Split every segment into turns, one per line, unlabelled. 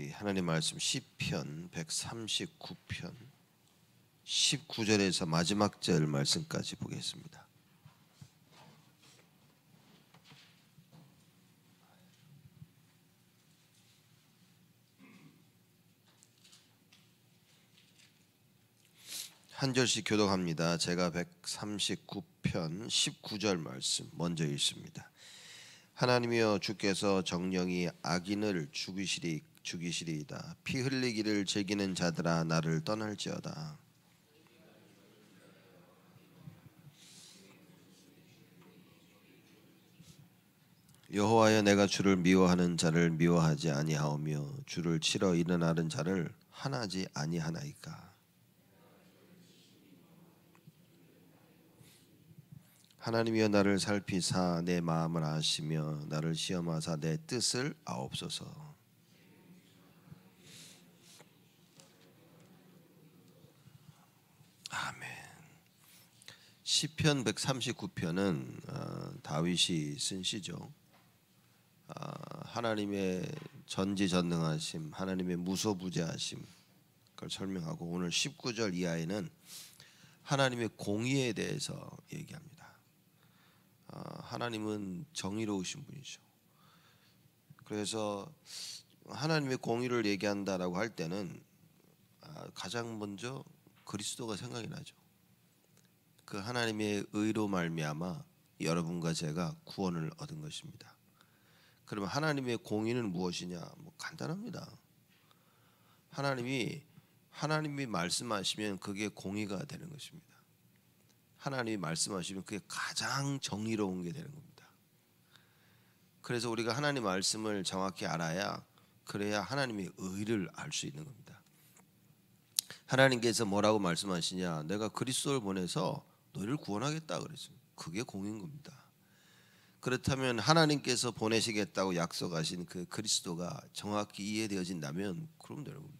우리 하나님 말씀 시편 139편 19절에서 마지막 절 말씀까지 보겠습니다. 한 절씩 교독합니다. 제가 139편 19절 말씀 먼저 읽습니다. 하나님이여 주께서 정령이 악인을 죽이시리 죽이시리이다. 피 흘리기를 즐기는 자들아 나를 떠날지어다. 여호와여 내가 주를 미워하는 자를 미워하지 아니하오며 주를 치러 일어나는 자를 하나지 아니하나이까 하나님이여 나를 살피사 내 마음을 아시며 나를 시험하사 내 뜻을 아옵소서 시편 139편은 어, 다윗이 쓴 시죠. 아, 하나님의 전지전능하심, 하나님의 무소부재하심 그걸 설명하고 오늘 19절 이하에는 하나님의 공의에 대해서 얘기합니다. 아, 하나님은 정의로우신 분이죠. 그래서 하나님의 공의를 얘기한다라고 할 때는 아, 가장 먼저 그리스도가 생각이 나죠. 그 하나님의 의로 말미암아 여러분과 제가 구원을 얻은 것입니다. 그러면 하나님의 공의는 무엇이냐? 뭐 간단합니다. 하나님이 하나님이 말씀하시면 그게 공의가 되는 것입니다. 하나님이 말씀하시면 그게 가장 정의로운 게 되는 겁니다. 그래서 우리가 하나님 말씀을 정확히 알아야 그래야 하나님의 의를 알 수 있는 겁니다. 하나님께서 뭐라고 말씀하시냐? 내가 그리스도를 보내서 너희를 구원하겠다 그랬죠. 그게 공인 겁니다. 그렇다면 하나님께서 보내시겠다고 약속하신 그 그리스도가 정확히 이해되어진다면 그럼 되는 겁니다.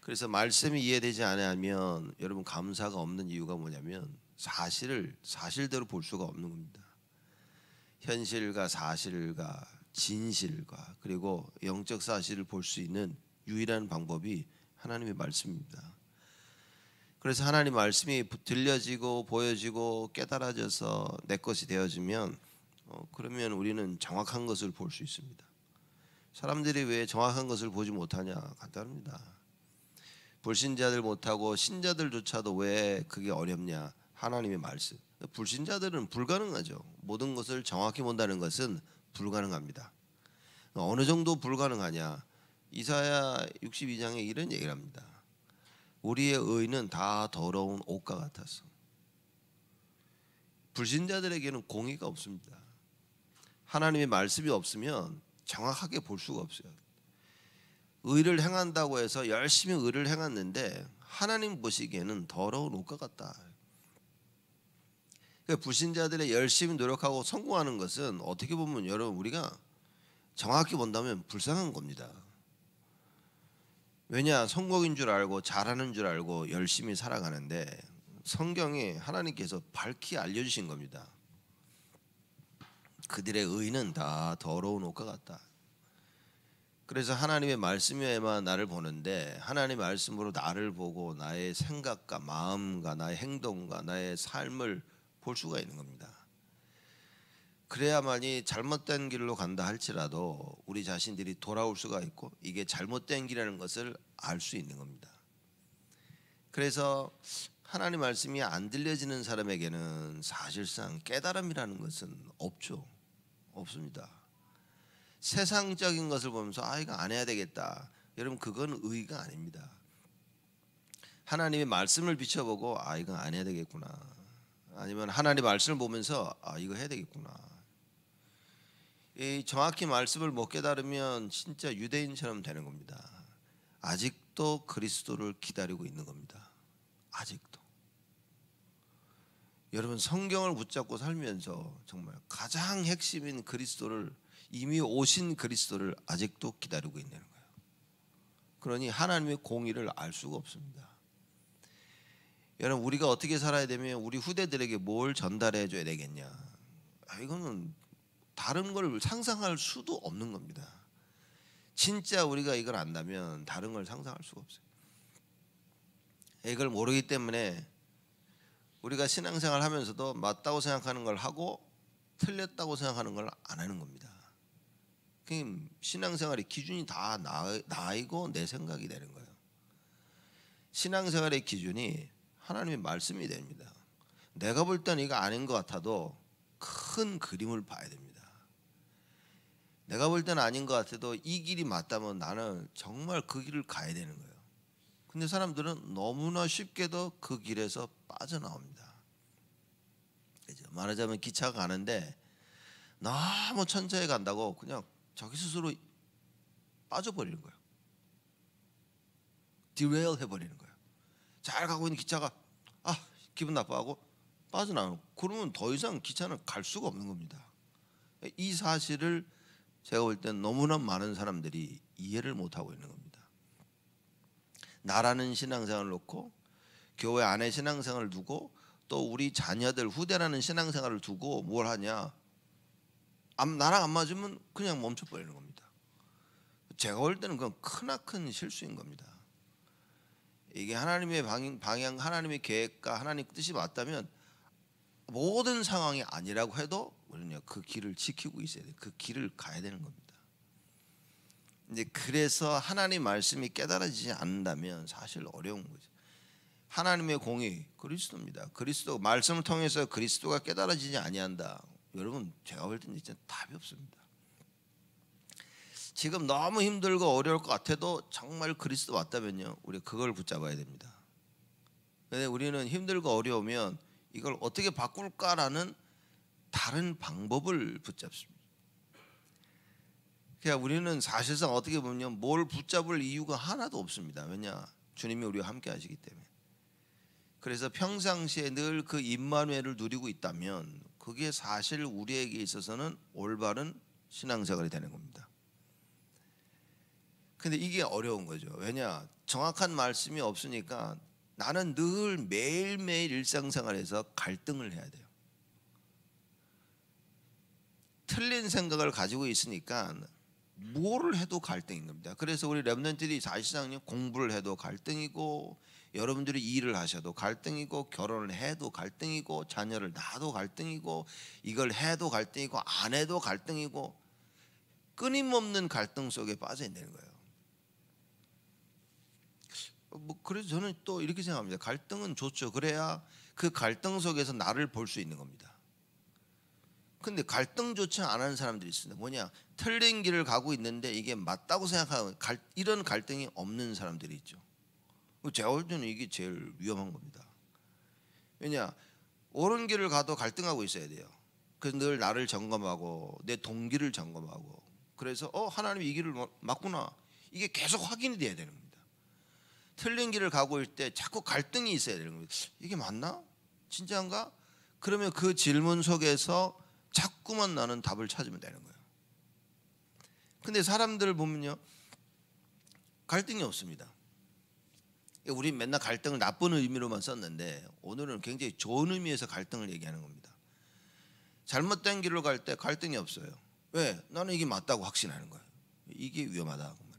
그래서 말씀이 이해되지 않으면 여러분 감사가 없는 이유가 뭐냐면 사실을 사실대로 볼 수가 없는 겁니다. 현실과 사실과 진실과 그리고 영적 사실을 볼 수 있는 유일한 방법이 하나님의 말씀입니다. 그래서 하나님 말씀이 들려지고 보여지고 깨달아져서 내 것이 되어지면 어, 그러면 우리는 정확한 것을 볼 수 있습니다. 사람들이 왜 정확한 것을 보지 못하냐 간단합니다. 불신자들 못하고 신자들조차도 왜 그게 어렵냐 하나님의 말씀. 불신자들은 불가능하죠. 모든 것을 정확히 본다는 것은 불가능합니다. 어느 정도 불가능하냐 이사야 62장에 이런 얘기를 합니다. 우리의 의는 다 더러운 옷과 같아서 불신자들에게는 공의가 없습니다. 하나님의 말씀이 없으면 정확하게 볼 수가 없어요. 의를 행한다고 해서 열심히 의를 행했는데 하나님 보시기에는 더러운 옷과 같다. 그 불신자들의 열심히 노력하고 성공하는 것은 어떻게 보면 여러분 우리가 정확히 본다면 불쌍한 겁니다. 왜냐 성공인 줄 알고 잘하는 줄 알고 열심히 살아가는데 성경이 하나님께서 밝히 알려주신 겁니다. 그들의 의는 다 더러운 옷과 같다. 그래서 하나님의 말씀에만 나를 보는데 하나님 말씀으로 나를 보고 나의 생각과 마음과 나의 행동과 나의 삶을 볼 수가 있는 겁니다. 그래야만이 잘못된 길로 간다 할지라도 우리 자신들이 돌아올 수가 있고 이게 잘못된 길이라는 것을 알 수 있는 겁니다. 그래서 하나님 말씀이 안 들려지는 사람에게는 사실상 깨달음이라는 것은 없죠. 없습니다. 세상적인 것을 보면서 아 이거 안 해야 되겠다. 여러분 그건 의가 의 아닙니다. 하나님의 말씀을 비춰보고 아 이거 안 해야 되겠구나. 아니면 하나님 의 말씀을 보면서 아 이거 해야 되겠구나. 이 정확히 말씀을 못 깨달으면 진짜 유대인처럼 되는 겁니다. 아직도 그리스도를 기다리고 있는 겁니다. 아직도. 여러분 성경을 붙잡고 살면서 정말 가장 핵심인 그리스도를 이미 오신 그리스도를 아직도 기다리고 있는 거예요. 그러니 하나님의 공의를 알 수가 없습니다. 여러분 우리가 어떻게 살아야 되면 우리 후대들에게 뭘 전달해 줘야 되겠냐? 아, 이거는 다른 걸 상상할 수도 없는 겁니다. 진짜 우리가 이걸 안다면 다른 걸 상상할 수가 없어요. 이걸 모르기 때문에 우리가 신앙생활 하면서도 맞다고 생각하는 걸 하고 틀렸다고 생각하는 걸 안 하는 겁니다. 그럼 신앙생활의 기준이 다 나, 나이고 내 생각이 되는 거예요. 신앙생활의 기준이 하나님의 말씀이 됩니다. 내가 볼 때는 이거 아닌 것 같아도 큰 그림을 봐야 됩니다. 내가 볼 때는 아닌 것 같아도 이 길이 맞다면 나는 정말 그 길을 가야 되는 거예요. 근데 사람들은 너무나 쉽게도 그 길에서 빠져나옵니다. 그죠? 말하자면 기차가 가는데 너무 천천히 간다고 그냥 자기 스스로 빠져버리는 거예요. 디레일 해버리는 거예요. 잘 가고 있는 기차가 아 기분 나빠하고 빠져나오고 그러면 더 이상 기차는 갈 수가 없는 겁니다. 이 사실을 제가 볼 땐 너무나 많은 사람들이 이해를 못하고 있는 겁니다. 나라는 신앙생활을 놓고 교회 안에 신앙생활을 두고 또 우리 자녀들 후대라는 신앙생활을 두고 뭘 하냐? 나랑 안 맞으면 그냥 멈춰버리는 겁니다. 제가 볼 때는 그건 크나큰 실수인 겁니다. 이게 하나님의 방향, 방향, 하나님의 계획과 하나님 뜻이 맞다면 모든 상황이 아니라고 해도 우리는요 그 길을 지키고 있어야 돼. 그 길을 가야 되는 겁니다. 이제 그래서 하나님 말씀이 깨달아지지 않는다면 사실 어려운 거죠. 하나님의 공이 그리스도입니다. 그리스도 말씀을 통해서 그리스도가 깨달아지지 아니한다. 여러분 제가 볼 때는 진짜 답이 없습니다. 지금 너무 힘들고 어려울 것 같아도 정말 그리스도 왔다면요, 우리 그걸 붙잡아야 됩니다. 근데 우리는 힘들고 어려우면 이걸 어떻게 바꿀까라는 다른 방법을 붙잡습니다. 그러니까 우리는 사실상 어떻게 보면 뭘 붙잡을 이유가 하나도 없습니다. 왜냐? 주님이 우리와 함께 하시기 때문에. 그래서 평상시에 늘 그임마누엘 누리고 있다면 그게 사실 우리에게 있어서는 올바른 신앙생활이 되는 겁니다. 근데 이게 어려운 거죠. 왜냐? 정확한 말씀이 없으니까 나는 늘 매일매일 일상생활에서 갈등을 해야 돼요. 틀린 생각을 가지고 있으니까 뭐를 해도 갈등인 겁니다. 그래서 우리 랩런들이 사실상 공부를 해도 갈등이고 여러분들이 일을 하셔도 갈등이고 결혼을 해도 갈등이고 자녀를 낳아도 갈등이고 이걸 해도 갈등이고 안 해도 갈등이고 끊임없는 갈등 속에 빠져 있는 거예요. 뭐 그래서 저는 또 이렇게 생각합니다. 갈등은 좋죠. 그래야 그 갈등 속에서 나를 볼 수 있는 겁니다. 근데 갈등조차 안 하는 사람들이 있습니다. 뭐냐? 틀린 길을 가고 있는데 이게 맞다고 생각하는 갈, 이런 갈등이 없는 사람들이 있죠. 제가 볼 때는 이게 제일 위험한 겁니다. 왜냐? 옳은 길을 가도 갈등하고 있어야 돼요. 그래서 늘 나를 점검하고 내 동기를 점검하고 그래서 어 하나님 이 길을 뭐, 맞구나 이게 계속 확인이 돼야 되는 겁니다. 틀린 길을 가고 있을 때 자꾸 갈등이 있어야 되는 겁니다. 이게 맞나? 진짜인가? 그러면 그 질문 속에서 자꾸만 나는 답을 찾으면 되는 거예요. 근데 사람들을 보면요. 갈등이 없습니다. 우리 맨날 갈등을 나쁜 의미로만 썼는데 오늘은 굉장히 좋은 의미에서 갈등을 얘기하는 겁니다. 잘못된 길로 갈 때 갈등이 없어요. 왜? 나는 이게 맞다고 확신하는 거예요. 이게 위험하다고 말입니다.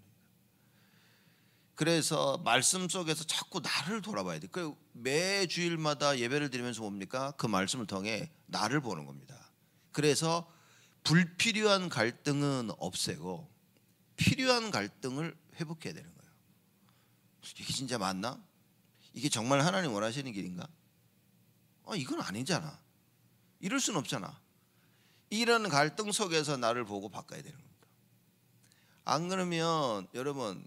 그래서 말씀 속에서 자꾸 나를 돌아봐야 돼. 그매 주일마다 예배를 드리면서 뭡니까? 그 말씀을 통해 나를 보는 겁니다. 그래서 불필요한 갈등은 없애고 필요한 갈등을 회복해야 되는 거예요. 이게 진짜 맞나? 이게 정말 하나님 원하시는 길인가? 아, 이건 아니잖아. 이럴 순 없잖아. 이런 갈등 속에서 나를 보고 바꿔야 되는 겁니다. 안 그러면 여러분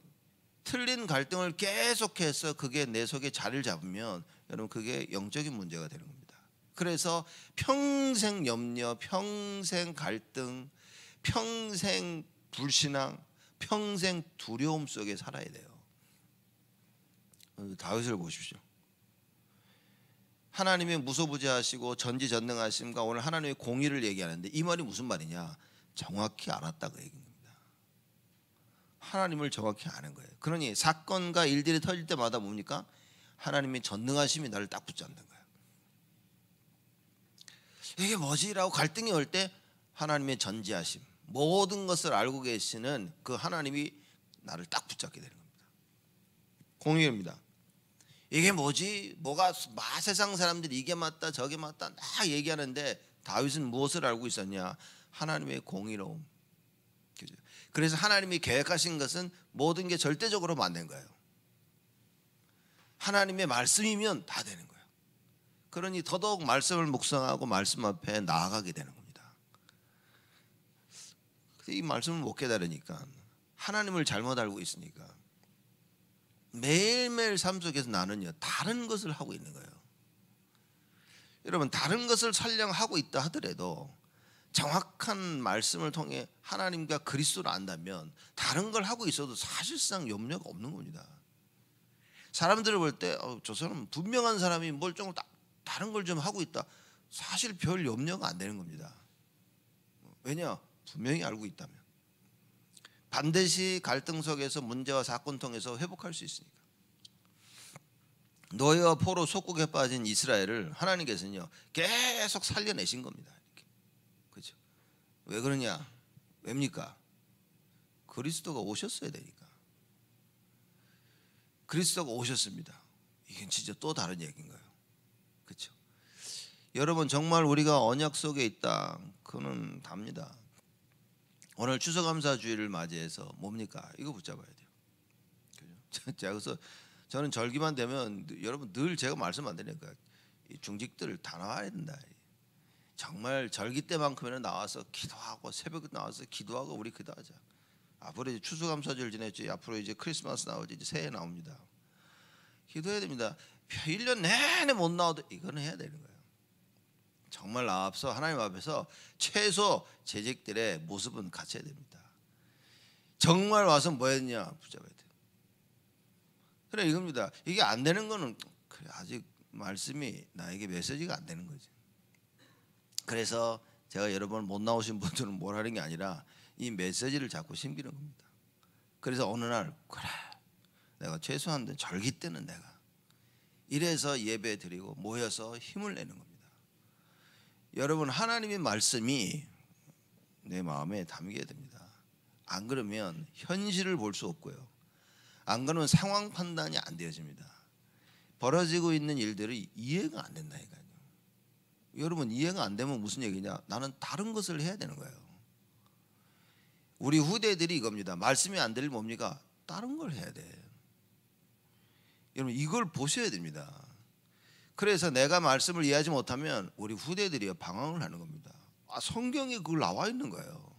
틀린 갈등을 계속해서 그게 내 속에 자리를 잡으면 여러분 그게 영적인 문제가 되는 겁니다. 그래서 평생 염려, 평생 갈등, 평생 불신앙, 평생 두려움 속에 살아야 돼요. 어, 다윗을 보십시오. 하나님의 무소부재하시고 전지전능하심과 오늘 하나님의 공의를 얘기하는데 이 말이 무슨 말이냐? 정확히 알았다 그 얘기입니다. 하나님을 정확히 아는 거예요. 그러니 사건과 일들이 터질 때마다 뭡니까? 하나님의 전능하심이 나를 딱 붙잡는 거예요. 이게 뭐지라고 갈등이 올 때 하나님의 전지하심 모든 것을 알고 계시는 그 하나님이 나를 딱 붙잡게 되는 겁니다. 공유입니다. 이게 뭐지? 뭐가 마 세상 사람들이 이게 맞다 저게 맞다 다 얘기하는데 다윗은 무엇을 알고 있었냐? 하나님의 공의로움. 그래서 하나님이 계획하신 것은 모든 게 절대적으로 만든 거예요. 하나님의 말씀이면 다 되는 거예요. 그러니 더더욱 말씀을 묵상하고 말씀 앞에 나아가게 되는 겁니다. 이 말씀을 못 깨달으니까 하나님을 잘못 알고 있으니까 매일매일 삶 속에서 나는요 다른 것을 하고 있는 거예요. 여러분 다른 것을 설명하고 있다 하더라도 정확한 말씀을 통해 하나님과 그리스도를 안다면 다른 걸 하고 있어도 사실상 염려가 없는 겁니다. 사람들을 볼 때저 어, 사람 분명한 사람이 뭘조딱 다른 걸 좀 하고 있다. 사실 별 염려가 안 되는 겁니다. 왜냐? 분명히 알고 있다면. 반드시 갈등 속에서 문제와 사건 통해서 회복할 수 있으니까. 너희와 포로 속국에 빠진 이스라엘을 하나님께서는요 계속 살려내신 겁니다. 그렇죠? 왜 그러냐? 왜입니까? 그리스도가 오셨어야 되니까. 그리스도가 오셨습니다. 이건 진짜 또 다른 얘기인 가요 그렇죠? 여러분 정말 우리가 언약 속에 있다. 그는 답니다. 오늘 추수감사주의를 맞이해서 뭡니까? 이거 붙잡아야 돼요. 그죠? 제 그래서 저는 절기만 되면 여러분 늘 제가 말씀 안 드리니까 중직들 다 나와야 된다. 정말 절기 때만큼이 나와서 기도하고 새벽에 나와서 기도하고 우리 기도하자. 앞으로 이제 추수감사절 지냈지 앞으로 이제 크리스마스 나오지 이제 새해 나옵니다. 기도해야 됩니다. 1년 내내 못 나와도 이거는 해야 되는 거예요. 정말 앞서 하나님 앞에서 최소 재직들의 모습은 갖춰야 됩니다. 정말 와서 뭐 했냐 붙잡아야 돼요. 그래 이겁니다. 이게 안 되는 거는 그래, 아직 말씀이 나에게 메시지가 안 되는 거지. 그래서 제가 여러분 못 나오신 분들은 뭘 하는 게 아니라 이 메시지를 자꾸 심기는 겁니다. 그래서 어느 날 그래 내가 최소한 절기 때는 내가 이래서 예배 드리고 모여서 힘을 내는 겁니다. 여러분 하나님의 말씀이 내 마음에 담겨야 됩니다. 안 그러면 현실을 볼 수 없고요. 안 그러면 상황 판단이 안 되어집니다. 벌어지고 있는 일들이 이해가 안 된다니까요. 여러분 이해가 안 되면 무슨 얘기냐? 나는 다른 것을 해야 되는 거예요. 우리 후대들이 이겁니다. 말씀이 안 들리면 뭡니까? 다른 걸 해야 돼. 여러분 이걸 보셔야 됩니다. 그래서 내가 말씀을 이해하지 못하면 우리 후대들이 방황을 하는 겁니다. 아, 성경에 그걸 나와 있는 거예요.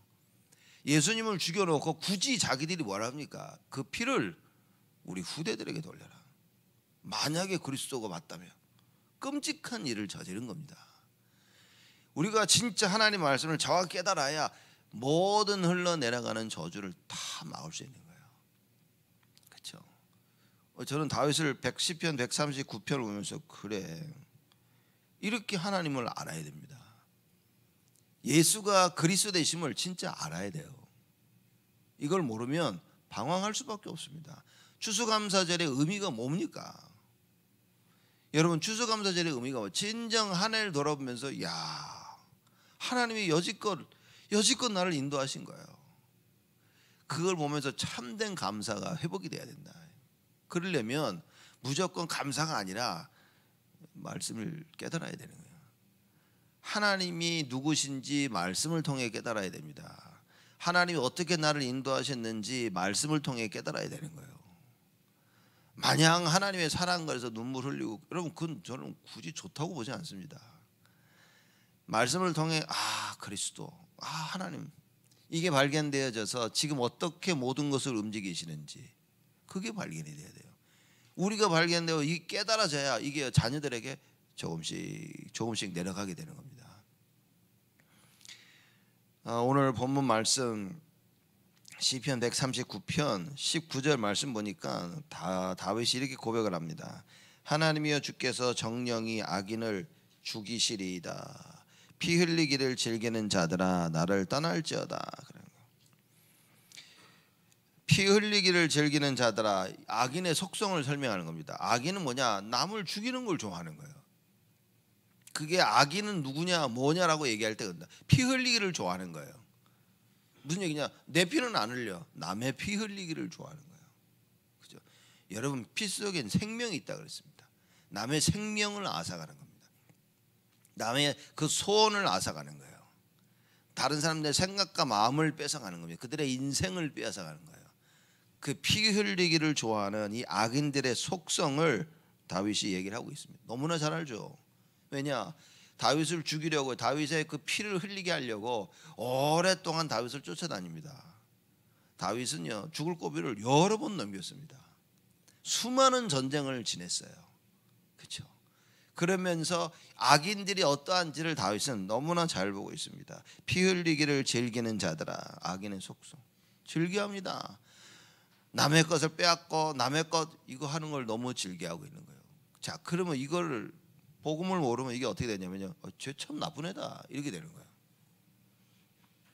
예수님을 죽여놓고 굳이 자기들이 뭐랍니까? 그 피를 우리 후대들에게 돌려라. 만약에 그리스도가 맞다면 끔찍한 일을 저지른 겁니다. 우리가 진짜 하나님 말씀을 정확히 깨달아야 모든 흘러내려가는 저주를 다 막을 수 있는 거예요. 어, 저는 다윗을 110편 139편 보면서 그래 이렇게 하나님을 알아야 됩니다. 예수가 그리스도 되심을 진짜 알아야 돼요. 이걸 모르면 방황할 수밖에 없습니다. 추수감사절의 의미가 뭡니까? 여러분 추수감사절의 의미가 뭐 진정 한 해를 돌아보면서 야 하나님이 여지껏 여지껏 나를 인도하신 거예요. 그걸 보면서 참된 감사가 회복이 돼야 된다. 그러려면 무조건 감사가 아니라 말씀을 깨달아야 되는 거예요. 하나님이 누구신지 말씀을 통해 깨달아야 됩니다. 하나님이 어떻게 나를 인도하셨는지 말씀을 통해 깨달아야 되는 거예요. 마냥 하나님의 사랑가에서 눈물 흘리고 여러분 그건 저는 굳이 좋다고 보지 않습니다. 말씀을 통해 아 그리스도 아 하나님 이게 발견되어져서 지금 어떻게 모든 것을 움직이시는지 그게 발견이 돼야 돼요. 우리가 발견되고 이 깨달아져야 이게 자녀들에게 조금씩 조금씩 내려가게 되는 겁니다. 아, 오늘 본문 말씀 시편 139편 19절 말씀 보니까 다 다윗이 이렇게 고백을 합니다. 하나님이여 주께서 정령이 악인을 죽이시리이다. 피 흘리기를 즐기는 자들아 나를 떠날지어다. 피 흘리기를 즐기는 자들아 악인의 속성을 설명하는 겁니다. 악인은 뭐냐? 남을 죽이는 걸 좋아하는 거예요. 그게 악인은 누구냐 뭐냐라고 얘기할 때피 그런다. 흘리기를 좋아하는 거예요. 무슨 얘기냐? 내 피는 안 흘려. 남의 피 흘리기를 좋아하는 거예요. 그죠? 여러분 피 속엔 생명이 있다 그랬습니다. 남의 생명을 앗아가는 겁니다. 남의 그 소원을 앗아가는 거예요. 다른 사람들의 생각과 마음을 뺏어가는 겁니다. 그들의 인생을 뺏어가는 거예요. 그피 흘리기를 좋아하는 이 악인들의 속성을 다윗이 얘기를 하고 있습니다. 너무나 잘 알죠. 왜냐? 다윗을 죽이려고 다윗의 그 피를 흘리게 하려고 오랫동안 다윗을 쫓아다닙니다. 다윗은요 죽을 고비를 여러 번 넘겼습니다. 수많은 전쟁을 지냈어요. 그렇죠? 그러면서 악인들이 어떠한지를 다윗은 너무나 잘 보고 있습니다. 피 흘리기를 즐기는 자들아 악인의 속성 즐겨합니다. 남의 것을 빼앗고 남의 것 이거 하는 걸 너무 즐겨하고 있는 거예요. 자, 그러면 이걸 복음을 모르면 이게 어떻게 되냐면요. 어, 쟤참 나쁜 애다. 이렇게 되는 거야.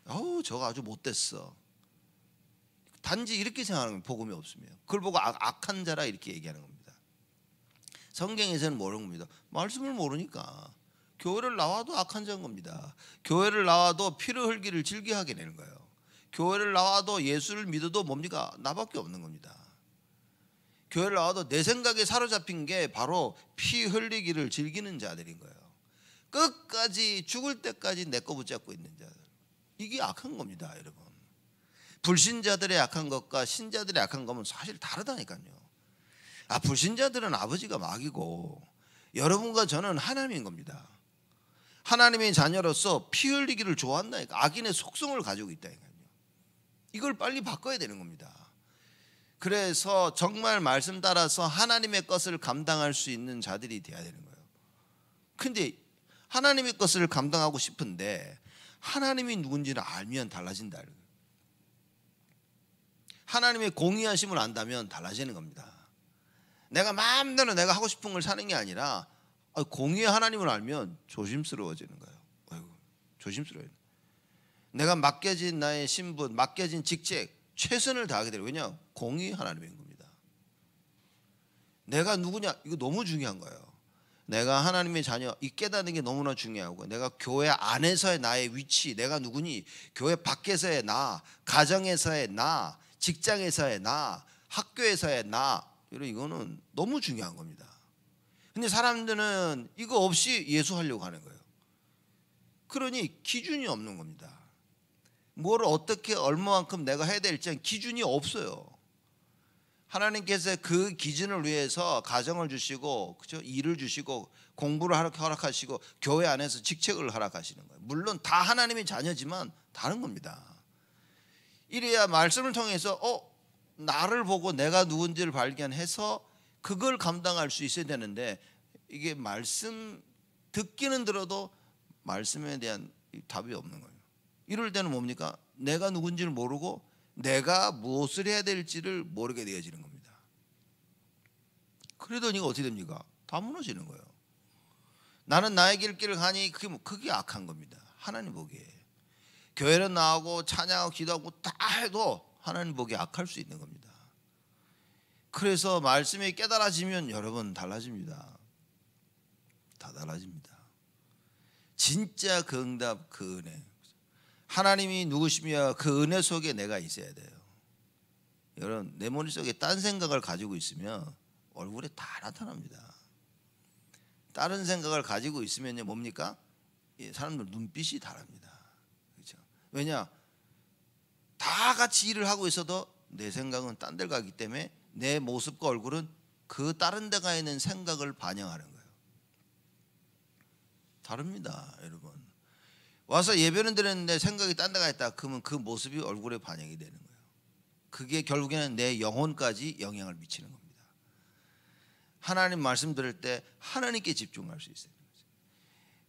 어우, 저거 아주 못됐어. 단지 이렇게 생각하는 거 복음이 없으면. 그걸 보고 악, 악한 자라 이렇게 얘기하는 겁니다. 성경에서는 모르는 겁니다. 말씀을 모르니까. 교회를 나와도 악한 자인 겁니다. 교회를 나와도 피를 흘기를 즐겨하게 되는 거예요. 교회를 나와도 예수를 믿어도 뭡니까? 나밖에 없는 겁니다. 교회를 나와도 내 생각에 사로잡힌 게 바로 피 흘리기를 즐기는 자들인 거예요. 끝까지 죽을 때까지 내 거 붙잡고 있는 자들. 이게 악한 겁니다, 여러분. 불신자들의 악한 것과 신자들의 악한 것은 사실 다르다니까요. 아, 불신자들은 아버지가 막이고 여러분과 저는 하나님인 겁니다. 하나님의 자녀로서 피 흘리기를 좋아한다니까. 악인의 속성을 가지고 있다니까 이걸 빨리 바꿔야 되는 겁니다. 그래서 정말 말씀 따라서 하나님의 것을 감당할 수 있는 자들이 돼야 되는 거예요. 근데 하나님의 것을 감당하고 싶은데 하나님이 누군지를 알면 달라진다. 하나님의 공의하심을 안다면 달라지는 겁니다. 내가 마음대로 내가 하고 싶은 걸 사는 게 아니라 아, 공의의 하나님을 알면 조심스러워지는 거예요. 조심스러워요. 내가 맡겨진 나의 신분, 맡겨진 직책 최선을 다하게 되는 왜냐? 공이 하나님인 겁니다. 내가 누구냐? 이거 너무 중요한 거예요. 내가 하나님의 자녀 이 깨닫는 게 너무나 중요하고 내가 교회 안에서의 나의 위치, 내가 누구니? 교회 밖에서의 나, 가정에서의 나, 직장에서의 나, 학교에서의 나 이런 이거는 너무 중요한 겁니다. 근데 사람들은 이거 없이 예수 하려고 하는 거예요. 그러니 기준이 없는 겁니다. 뭘 어떻게 얼마만큼 내가 해야 될지 기준이 없어요. 하나님께서 그 기준을 위해서 가정을 주시고 그죠 일을 주시고 공부를 허락하시고 교회 안에서 직책을 허락하시는 거예요. 물론 다 하나님의 자녀지만 다른 겁니다. 이래야 말씀을 통해서 어 나를 보고 내가 누군지를 발견해서 그걸 감당할 수 있어야 되는데 이게 말씀 듣기는 들어도 말씀에 대한 답이 없는 거예요. 이럴 때는 뭡니까? 내가 누군지를 모르고 내가 무엇을 해야 될지를 모르게 되어지는 겁니다. 그러더니 어떻게 됩니까? 다 무너지는 거예요. 나는 나의 길길을 가니 그게 뭐 그게 악한 겁니다. 하나님 보기에 교회는 나하고 찬양하고 기도하고 다 해도 하나님 보기에 악할 수 있는 겁니다. 그래서 말씀이 깨달아지면 여러분 달라집니다. 다 달라집니다. 진짜 그 응답 그 은혜. 하나님이 누구시며 그 은혜 속에 내가 있어야 돼요. 여러분 내 머릿속에 딴 생각을 가지고 있으면 얼굴에 다 나타납니다. 다른 생각을 가지고 있으면요 뭡니까? 예, 사람들 눈빛이 다릅니다. 그렇죠? 왜냐? 다 같이 일을 하고 있어도 내 생각은 딴 데 가기 때문에 내 모습과 얼굴은 그 다른 데가 있는 생각을 반영하는 거예요. 다릅니다, 여러분. 와서 예배는 드렸는데 생각이 딴 데가 있다. 그러면 그 모습이 얼굴에 반영이 되는 거예요. 그게 결국에는 내 영혼까지 영향을 미치는 겁니다. 하나님 말씀 들을 때 하나님께 집중할 수 있어요.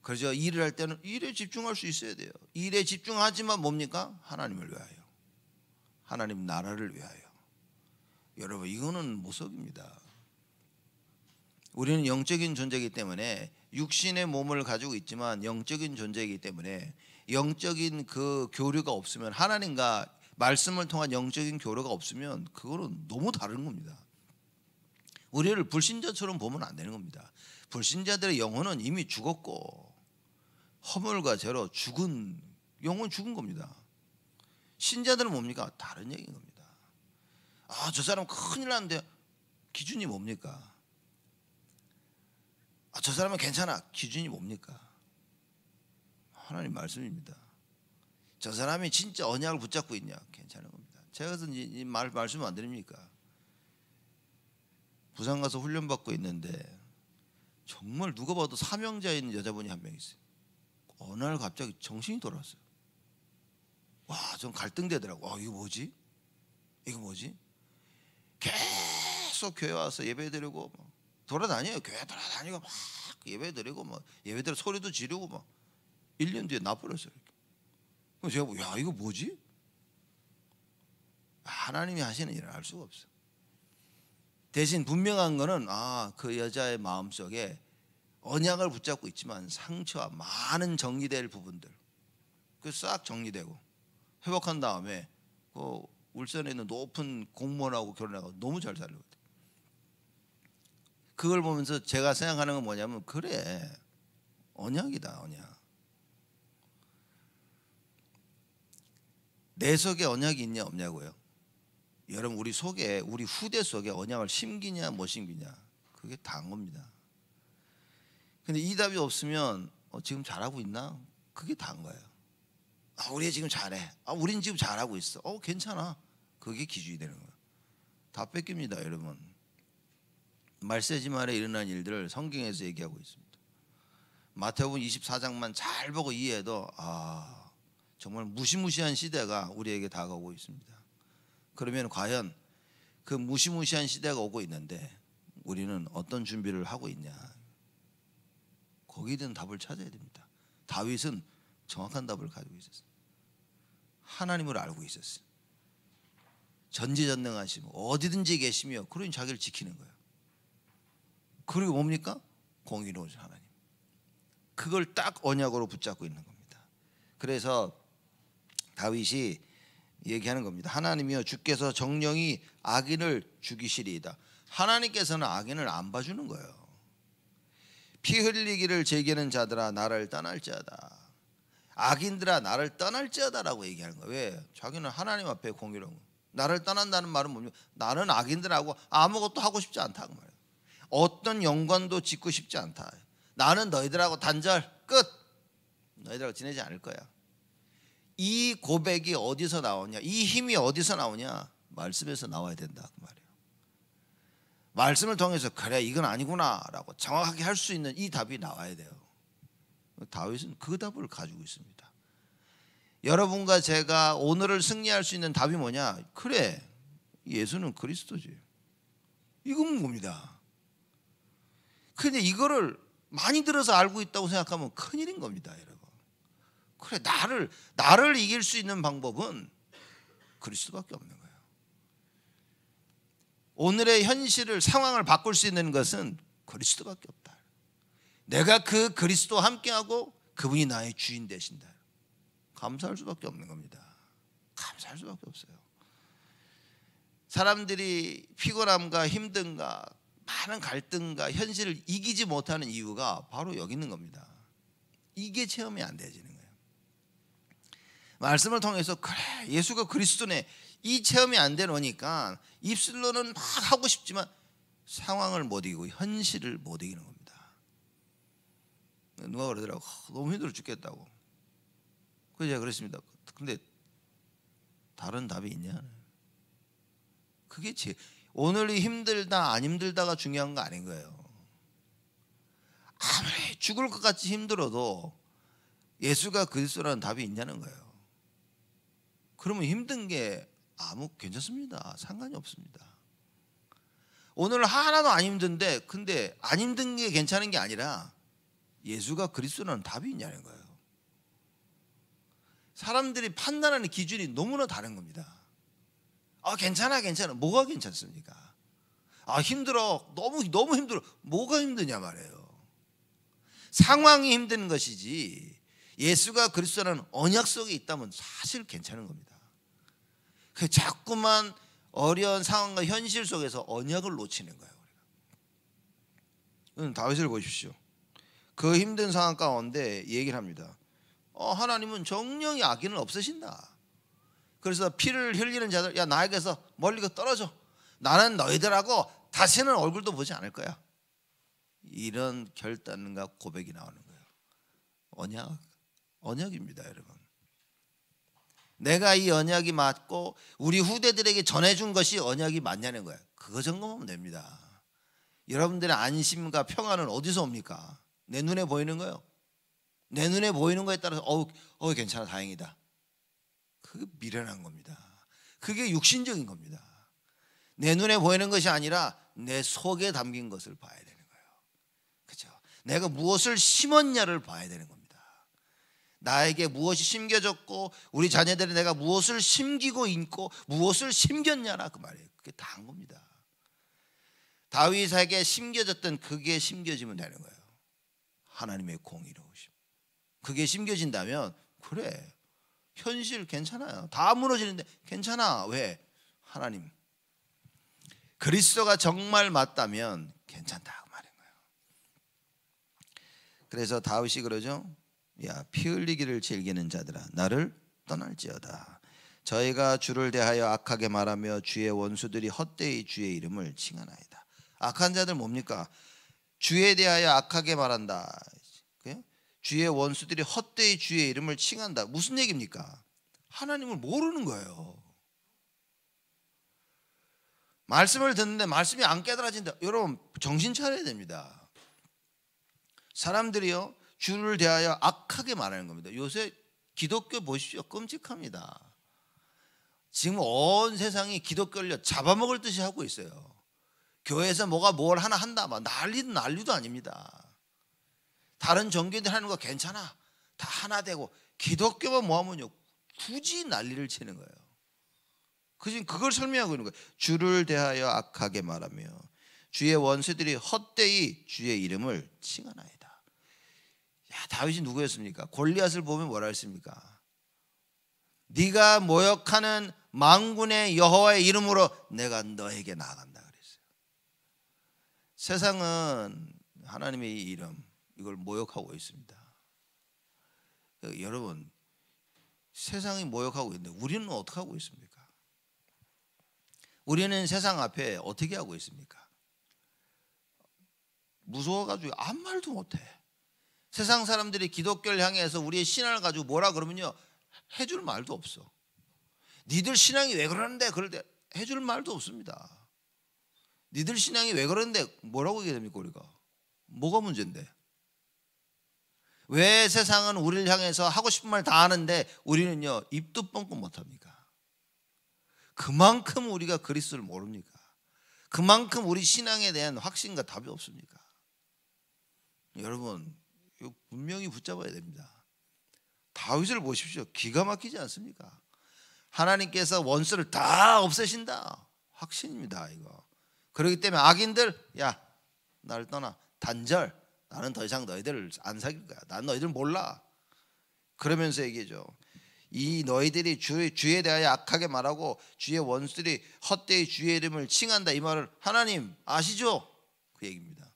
그래서 일을 할 때는 일에 집중할 수 있어야 돼요. 일에 집중하지만 뭡니까? 하나님을 위하여. 하나님 나라를 위하여. 여러분 이거는 모석입니다. 우리는 영적인 존재이기 때문에 육신의 몸을 가지고 있지만 영적인 존재이기 때문에 영적인 그 교류가 없으면 하나님과 말씀을 통한 영적인 교류가 없으면 그거는 너무 다른 겁니다. 우리를 불신자처럼 보면 안 되는 겁니다. 불신자들의 영혼은 이미 죽었고 허물과 죄로 죽은 영혼 죽은 겁니다. 신자들은 뭡니까? 다른 얘기인 겁니다. 아, 저 사람 큰일 났는데 기준이 뭡니까? 아, 저 사람은 괜찮아. 기준이 뭡니까? 하나님 말씀입니다. 저 사람이 진짜 언약을 붙잡고 있냐? 괜찮은 겁니다. 제가 그래서 이 말, 말씀 안 드립니까? 부산 가서 훈련 받고 있는데 정말 누가 봐도 사명자인 여자분이 한 명 있어요. 어느 날 갑자기 정신이 돌아왔어요. 와, 좀 갈등되더라고. 와, 아, 이거 뭐지? 이거 뭐지? 계속 교회 와서 예배 드리고 뭐 돌아다녀요. 교회 돌아다니고 막 예배 드리고 뭐 예배 드려 소리도 지르고 막 뭐 1년 뒤에 나버렸어요. 그럼 제가 뭐, 야 이거 뭐지? 하나님이 하시는 일을 알 수가 없어. 대신 분명한 거는 아그 여자의 마음 속에 언약을 붙잡고 있지만 상처와 많은 정리될 부분들 그 싹 정리되고 회복한 다음에 그 울산에 있는 높은 공무원하고 결혼하고 너무 잘 살려거든. 그걸 보면서 제가 생각하는 건 뭐냐면 그래 언약이다 언약. 내 속에 언약이 있냐 없냐고요. 여러분 우리 속에 우리 후대 속에 언약을 심기냐 못 심기냐 그게 다인 겁니다. 근데 이 답이 없으면 어, 지금 잘하고 있나? 그게 다인 거예요. 아, 우리 지금 잘해. 아, 우린 지금 잘하고 있어. 어, 괜찮아. 그게 기준이 되는 거예요. 다 뺏깁니다, 여러분. 말세지 말에 일어난 일들을 성경에서 얘기하고 있습니다. 마태복음 24장만 잘 보고 이해해도 아 정말 무시무시한 시대가 우리에게 다가오고 있습니다. 그러면 과연 그 무시무시한 시대가 오고 있는데 우리는 어떤 준비를 하고 있냐? 거기에 대한 답을 찾아야 됩니다. 다윗은 정확한 답을 가지고 있었어요. 하나님을 알고 있었어요. 전지전능하심, 어디든지 계시며 그러니 자기를 지키는 거예요. 그리고 뭡니까? 공의로우신 하나님. 그걸 딱 언약으로 붙잡고 있는 겁니다. 그래서 다윗이 얘기하는 겁니다. 하나님이여 주께서 정령이 악인을 죽이시리이다. 하나님께서는 악인을 안 봐주는 거예요. 피 흘리기를 즐기는 자들아 나를 떠날지다 악인들아 나를 떠날지다라고 얘기하는 거예요. 왜? 자기는 하나님 앞에 공의로운 나를 떠난다는 말은 뭡니 나는 악인들하고 아무것도 하고 싶지 않다고 그 말이에요. 어떤 연관도 짓고 싶지 않다. 나는 너희들하고 단절 끝. 너희들하고 지내지 않을 거야. 이 고백이 어디서 나오냐? 이 힘이 어디서 나오냐? 말씀에서 나와야 된다 그 말이에요. 말씀을 통해서 그래 이건 아니구나라고 정확하게 할 수 있는 이 답이 나와야 돼요. 다윗은 그 답을 가지고 있습니다. 여러분과 제가 오늘을 승리할 수 있는 답이 뭐냐? 그래 예수는 그리스도지. 이건 뭡니다. 그런데 이거를 많이 들어서 알고 있다고 생각하면 큰일인 겁니다, 여러분. 그래 나를 나를 이길 수 있는 방법은 그리스도밖에 없는 거예요. 오늘의 현실을 상황을 바꿀 수 있는 것은 그리스도밖에 없다. 내가 그 그리스도와 함께하고 그분이 나의 주인 되신다. 감사할 수밖에 없는 겁니다. 감사할 수밖에 없어요. 사람들이 피곤함과 힘든가 많은 갈등과 현실을 이기지 못하는 이유가 바로 여기 있는 겁니다. 이게 체험이 안 되지는 거예요. 말씀을 통해서 그래 예수가 그리스도네 이 체험이 안 되니까 입술로는 막 하고 싶지만 상황을 못 이기고 현실을 못 이기는 겁니다. 누가 그러더라고 어, 너무 힘들어 죽겠다고. 그래서 제가 그랬습니다. 근데 다른 답이 있냐? 그게 제 오늘이 힘들다 안 힘들다가 중요한 거 아닌 거예요. 아무리 죽을 것 같이 힘들어도 예수가 그리스도라는 답이 있냐는 거예요. 그러면 힘든 게 아무 괜찮습니다. 상관이 없습니다. 오늘 하나도 안 힘든데 근데 안 힘든 게 괜찮은 게 아니라 예수가 그리스도라는 답이 있냐는 거예요. 사람들이 판단하는 기준이 너무나 다른 겁니다. 아, 괜찮아, 괜찮아. 뭐가 괜찮습니까? 아, 힘들어. 너무, 너무 힘들어. 뭐가 힘드냐 말이에요. 상황이 힘든 것이지 예수가 그리스도라는 언약 속에 있다면 사실 괜찮은 겁니다. 그 자꾸만 어려운 상황과 현실 속에서 언약을 놓치는 거예요. 우리가. 다윗을 보십시오. 그 힘든 상황 가운데 얘기를 합니다. 어, 하나님은 정령이 악인을 없으신다. 그래서 피를 흘리는 자들 야 나에게서 멀리 그 떨어져. 나는 너희들하고 다시는 얼굴도 보지 않을 거야. 이런 결단과 고백이 나오는 거예요. 언약, 언약입니다, 여러분. 내가 이 언약이 맞고 우리 후대들에게 전해준 것이 언약이 맞냐는 거예 그거 점검하면 됩니다. 여러분들의 안심과 평안은 어디서 옵니까? 내 눈에 보이는 거요. 내 눈에 보이는 거에 따라서 어우, 어우 괜찮아, 다행이다. 그게 미련한 겁니다. 그게 육신적인 겁니다. 내 눈에 보이는 것이 아니라 내 속에 담긴 것을 봐야 되는 거예요. 그죠? 내가 무엇을 심었냐를 봐야 되는 겁니다. 나에게 무엇이 심겨졌고 우리 자녀들이 내가 무엇을 심기고 있고 무엇을 심겼냐라 그 말이에요. 그게 다 한 겁니다. 다윗에게 심겨졌던 그게 심겨지면 되는 거예요. 하나님의 공의로우심. 그게 심겨진다면 그래 현실 괜찮아요. 다 무너지는데 괜찮아. 왜? 하나님. 그리스도가 정말 맞다면 괜찮다 말인 거예요. 그래서 다윗이 그러죠. 야, 피 흘리기를 즐기는 자들아 나를 떠날지어다. 저희가 주를 대하여 악하게 말하며 주의 원수들이 헛되이 주의 이름을 칭하나이다. 악한 자들 뭡니까? 주에 대하여 악하게 말한다. 주의 원수들이 헛되이 주의 이름을 칭한다. 무슨 얘기입니까? 하나님을 모르는 거예요. 말씀을 듣는데 말씀이 안 깨달아진다. 여러분 정신 차려야 됩니다. 사람들이요 주를 대하여 악하게 말하는 겁니다. 요새 기독교 보십시오 끔찍합니다. 지금 온 세상이 기독교를 잡아먹을 듯이 하고 있어요. 교회에서 뭐가 뭘 하나 한다 막 난리도 난리도 아닙니다. 다른 종교들 하는 거 괜찮아. 다 하나 되고 기독교만 모하면요 굳이 난리를 치는 거예요. 그 지금 그걸 설명하고 있는 거예요. 주를 대하여 악하게 말하며 주의 원수들이 헛되이 주의 이름을 칭하나이다. 야 다윗이 누구였습니까? 골리앗을 보면 뭐라 했습니까? 네가 모욕하는 망군의 여호와의 이름으로 내가 너에게 나아간다 그랬어요. 세상은 하나님의 이름 이걸 모욕하고 있습니다. 그러니까 여러분 세상이 모욕하고 있는데 우리는 어떻게 하고 있습니까? 우리는 세상 앞에 어떻게 하고 있습니까? 무서워가지고 아무 말도 못해. 세상 사람들이 기독교를 향해서 우리의 신앙을 가지고 뭐라 그러면요 해줄 말도 없어. 니들 신앙이 왜 그러는데 그럴 때 해줄 말도 없습니다. 니들 신앙이 왜 그러는데 뭐라고 얘기됩니까 우리가? 뭐가 문제인데? 왜 세상은 우리를 향해서 하고 싶은 말 다 하는데 우리는요 입도 뻥긋 못합니까? 그만큼 우리가 그리스도를 모릅니까? 그만큼 우리 신앙에 대한 확신과 답이 없습니까? 여러분 이거 분명히 붙잡아야 됩니다. 다윗을 보십시오. 기가 막히지 않습니까? 하나님께서 원수를 다 없애신다. 확신입니다, 이거. 그렇기 때문에 악인들, 야, 나를 떠나. 단절. 나는 더 이상 너희들을 안 사귈 거야. 난 너희들 몰라. 그러면서 얘기죠. 이 너희들이 주의, 주에 대하여 악하게 말하고 주의 원수들이 헛되이 주의 이름을 칭한다 이 말을 하나님 아시죠? 그 얘기입니다.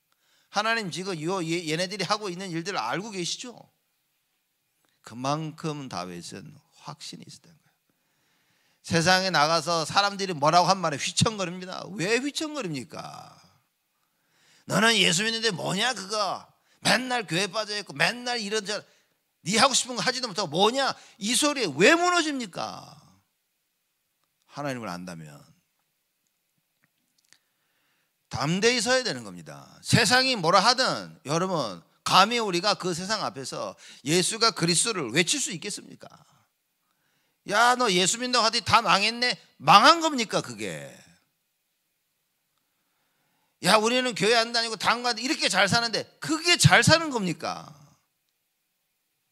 하나님 지금 요 얘네들이 하고 있는 일들을 알고 계시죠? 그만큼 다윗은 확신이 있었던 거예요. 세상에 나가서 사람들이 뭐라고 한 말에 휘청거립니다. 왜 휘청거립니까? 너는 예수 믿는데 뭐냐 그거 맨날 교회 빠져 있고 맨날 이런 저네 하고 싶은 거 하지도 못하고 뭐냐 이 소리에 왜 무너집니까? 하나님을 안다면 담대히 서야 되는 겁니다. 세상이 뭐라 하든 여러분 감히 우리가 그 세상 앞에서 예수가 그리스도를 외칠 수 있겠습니까? 야 너 예수 믿는다고 하더니 다 망했네 망한 겁니까 그게? 야, 우리는 교회 안 다니고 당관 이렇게 잘 사는데 그게 잘 사는 겁니까?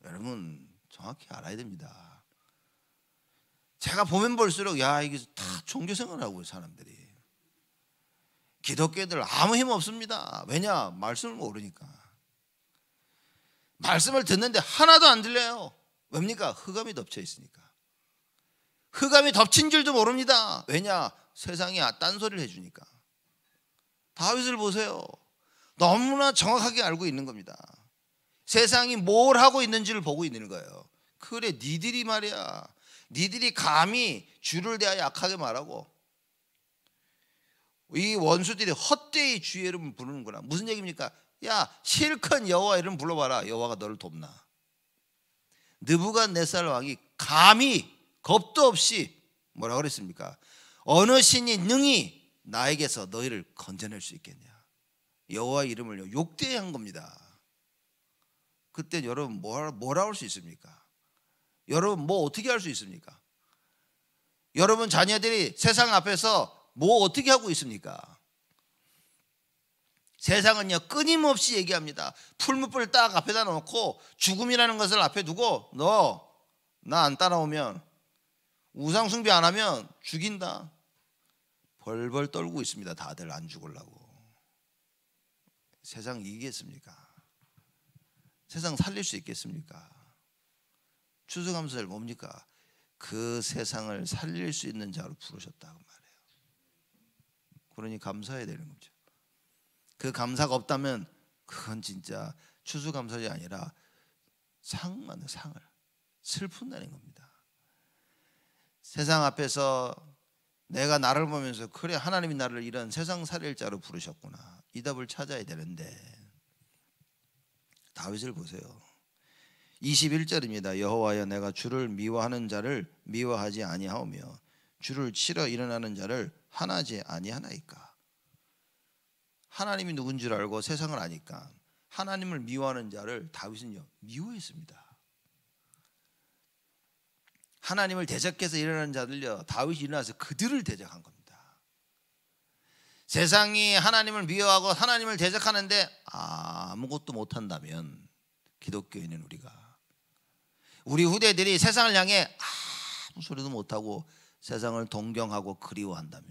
여러분 정확히 알아야 됩니다. 제가 보면 볼수록 야 이게 다 종교 생활하고 사람들이 기독교들 아무 힘 없습니다. 왜냐 말씀을 모르니까 말씀을 듣는데 하나도 안 들려요. 왜입니까? 흑암이 덮쳐 있으니까. 흑암이 덮친 줄도 모릅니다. 왜냐 세상이 딴 소리를 해주니까. 다윗을 보세요. 너무나 정확하게 알고 있는 겁니다. 세상이 뭘 하고 있는지를 보고 있는 거예요. 그래, 니들이 말이야. 니들이 감히 주를 대하여 약하게 말하고 이 원수들이 헛되이 주의 이름 을 부르는구나. 무슨 얘기입니까? 야, 실컷 여호와 이름 불러봐라. 여호와가 너를 돕나. 느부갓네살 왕이 감히 겁도 없이 뭐라 그랬습니까? 어느 신이 능히 나에게서 너희를 건져낼 수 있겠냐? 여호와 이름을 욕대한 겁니다. 그때 여러분 뭐라, 뭐라 할 수 있습니까? 여러분 뭐 어떻게 할 수 있습니까? 여러분 자녀들이 세상 앞에서 뭐 어떻게 하고 있습니까? 세상은요 끊임없이 얘기합니다. 풀무불 딱 앞에다 놓고 죽음이라는 것을 앞에 두고 너 나 안 따라오면 우상 숭배 안 하면 죽인다. 벌벌 떨고 있습니다. 다들 안 죽으려고. 세상 이기겠습니까? 세상 살릴 수 있겠습니까? 추수감사절 뭡니까? 그 세상을 살릴 수 있는 자로 부르셨다고 그 말해요. 그러니 감사해야 되는 거죠. 그 감사가 없다면 그건 진짜 추수감사절이 아니라 상만의 상을 슬픈다는 겁니다. 세상 앞에서 내가 나를 보면서 그래 하나님이 나를 이런 세상 살일자로 부르셨구나 이 답을 찾아야 되는데 다윗을 보세요 21절입니다 여호와여 내가 주를 미워하는 자를 미워하지 아니하오며 주를 치러 일어나는 자를 하나지 아니하나이까 하나님이 누군 줄 알고 세상을 아니까 하나님을 미워하는 자를 다윗은요 미워했습니다 하나님을 대적해서 일어나는 자들요 다윗이 일어나서 그들을 대적한 겁니다. 세상이 하나님을 미워하고 하나님을 대적하는데 아무것도 못한다면 기독교인은 우리가 우리 후대들이 세상을 향해 아무 소리도 못하고 세상을 동경하고 그리워한다면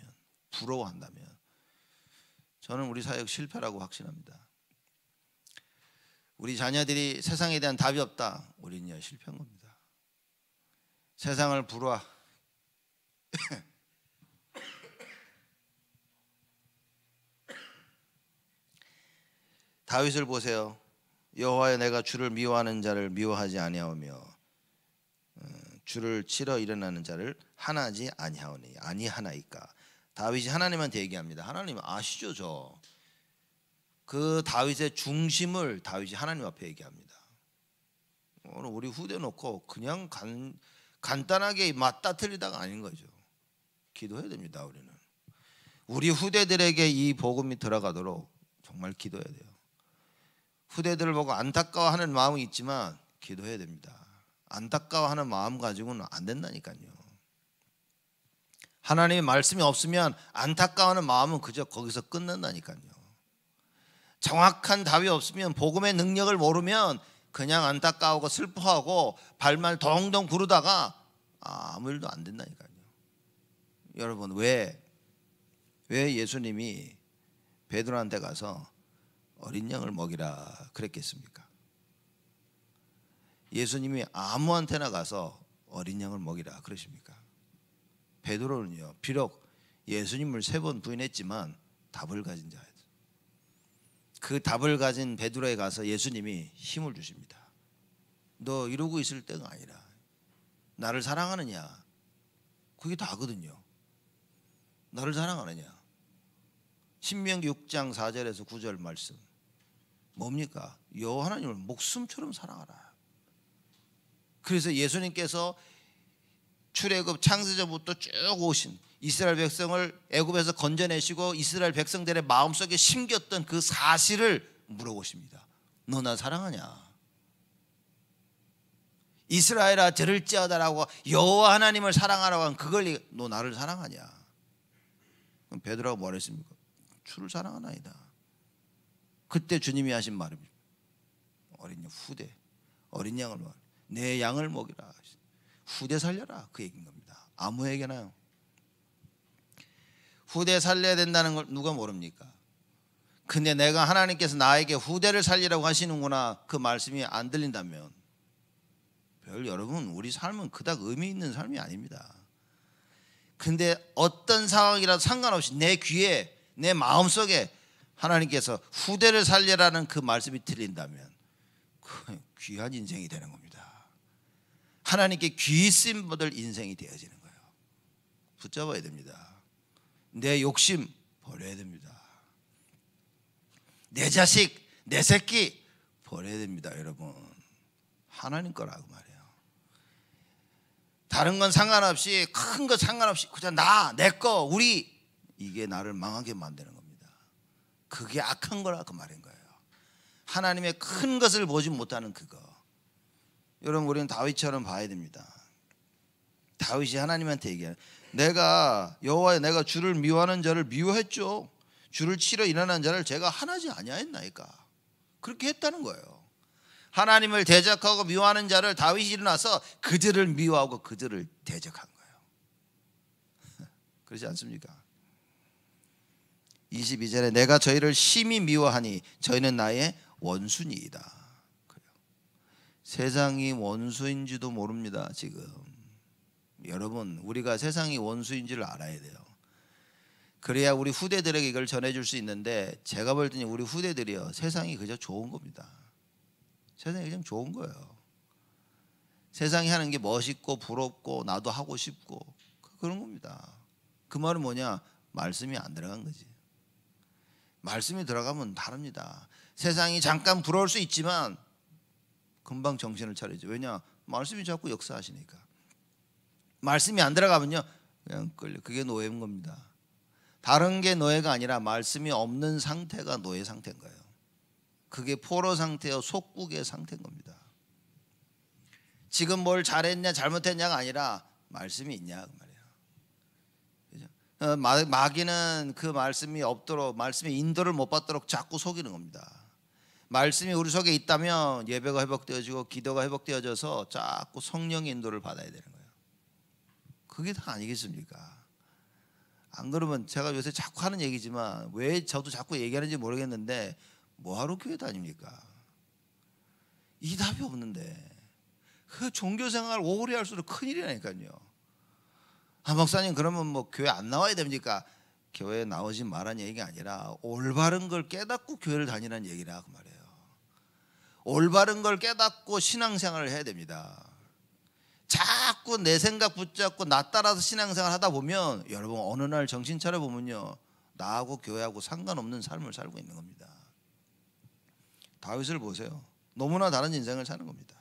부러워한다면 저는 우리 사역 실패라고 확신합니다. 우리 자녀들이 세상에 대한 답이 없다. 우리는 실패한 겁니다. 세상을 불화 다윗을 보세요. 여호와여 내가 주를 미워하는 자를 미워하지 아니하오며 어, 주를 치러 일어나는 자를 하나지 아니하오니 아니 하나이까. 다윗이 하나님한테 얘기합니다. 하나님 아시죠 저. 그 다윗의 중심을 다윗이 하나님 앞에 얘기합니다. 오늘 우리 후대 놓고 그냥 간 간단하게 맞다 틀리다가 아닌 거죠. 기도해야 됩니다. 우리는 우리 후대들에게 이 복음이 들어가도록 정말 기도해야 돼요. 후대들을 보고 안타까워하는 마음이 있지만 기도해야 됩니다. 안타까워하는 마음 가지고는 안 된다니까요. 하나님의 말씀이 없으면 안타까워하는 마음은 그저 거기서 끝난다니까요. 정확한 답이 없으면 복음의 능력을 모르면 그냥 안타까워하고 슬퍼하고 발만 동동 구르다가 아, 아무 일도 안 된다니까요. 여러분 왜 왜 예수님이 베드로한테 가서 어린 양을 먹이라 그랬겠습니까? 예수님이 아무한테나 가서 어린 양을 먹이라 그러십니까? 베드로는요. 비록 예수님을 세 번 부인했지만 답을 가진 자예요. 그 답을 가진 베드로에 가서 예수님이 힘을 주십니다. 너 이러고 있을 때가 아니라 나를 사랑하느냐? 그게 다거든요. 나를 사랑하느냐? 신명기 6장 4절에서 9절 말씀. 뭡니까? 여호와 하나님을 목숨처럼 사랑하라. 그래서 예수님께서 출애굽 창세전부터 쭉 오신 이스라엘 백성을 애굽에서 건져내시고 이스라엘 백성들의 마음속에 심겼던 그 사실을 물어보십니다. 너 나 사랑하냐? 이스라엘아 저를 찌하다라고 여호와 하나님을 사랑하라고 한 그걸 너 나를 사랑하냐? 그럼 베드로가 뭐랬습니까? 주를 사랑하나이다. 그때 주님이 하신 말입니다. 어린 양 후대 어린 양을 먹내 양을 먹이라. 후대 살려라 그 얘기인 겁니다. 아무에게나 후대 살려야 된다는 걸 누가 모릅니까? 근데 내가 하나님께서 나에게 후대를 살리라고 하시는구나 그 말씀이 안 들린다면 별 여러분 우리 삶은 그닥 의미 있는 삶이 아닙니다. 근데 어떤 상황이라도 상관없이 내 귀에 내 마음속에 하나님께서 후대를 살리라는 그 말씀이 들린다면 그 귀한 인생이 되는 겁니다. 하나님께 귀신 받을 인생이 되어지는 거예요. 붙잡아야 됩니다. 내 욕심 버려야 됩니다. 내 자식, 내 새끼 버려야 됩니다, 여러분. 하나님 거라고 말해요 다른 건 상관없이 큰 거 상관없이 그냥 나, 내 거, 우리 이게 나를 망하게 만드는 겁니다. 그게 악한 거라고 말인 거예요. 하나님의 큰 것을 보지 못하는 그거. 여러분 우리는 다윗처럼 봐야 됩니다. 다윗이 하나님한테 얘기하는 내가 여호와의 내가 주를 미워하는 자를 미워했죠. 주를 치러 일어난 자를 제가 하나지 아니하였나이까. 그렇게 했다는 거예요. 하나님을 대적하고 미워하는 자를 다윗이 일어나서 그들을 미워하고 그들을 대적한 거예요. 그렇지 않습니까? 22절에 내가 저희를 심히 미워하니 저희는 나의 원순이이다. 세상이 원수인지도 모릅니다. 지금 여러분 우리가 세상이 원수인지를 알아야 돼요. 그래야 우리 후대들에게 이걸 전해줄 수 있는데 제가 볼 때는 우리 후대들이요 세상이 그저 좋은 겁니다. 세상이 그냥 좋은 거예요. 세상이 하는 게 멋있고 부럽고 나도 하고 싶고 그, 그런 겁니다. 그 말은 뭐냐 말씀이 안 들어간 거지. 말씀이 들어가면 다릅니다. 세상이 잠깐 부러울 수 있지만 금방 정신을 차리죠. 왜냐? 말씀이 자꾸 역사하시니까. 말씀이 안 들어가면요. 그냥 끌려. 그게 노예인 겁니다. 다른 게 노예가 아니라 말씀이 없는 상태가 노예 상태인 거예요. 그게 포로 상태요 속국의 상태인 겁니다. 지금 뭘 잘했냐 잘못했냐가 아니라 말씀이 있냐 그 말이에요. 그죠? 어, 마귀는 그 말씀이 없도록 말씀의 인도를 못 받도록 자꾸 속이는 겁니다. 말씀이 우리 속에 있다면 예배가 회복되어지고 기도가 회복되어져서 자꾸 성령 인도를 받아야 되는 거예요. 그게 다 아니겠습니까? 안 그러면 제가 요새 자꾸 하는 얘기지만 왜 저도 자꾸 얘기하는지 모르겠는데 뭐하러 교회 다닙니까? 이 답이 없는데 그 종교 생활 오래 할수록 큰일이라니까요. 아 목사님 그러면 뭐 교회 안 나와야 됩니까? 교회 에 나오지 말란 얘기가 아니라 올바른 걸 깨닫고 교회를 다니라는 얘기라 그 말이에요. 올바른 걸 깨닫고 신앙생활을 해야 됩니다. 자꾸 내 생각 붙잡고 나 따라서 신앙생활 하다 보면 여러분 어느 날 정신 차려 보면요 나하고 교회하고 상관없는 삶을 살고 있는 겁니다. 다윗을 보세요. 너무나 다른 인생을 사는 겁니다.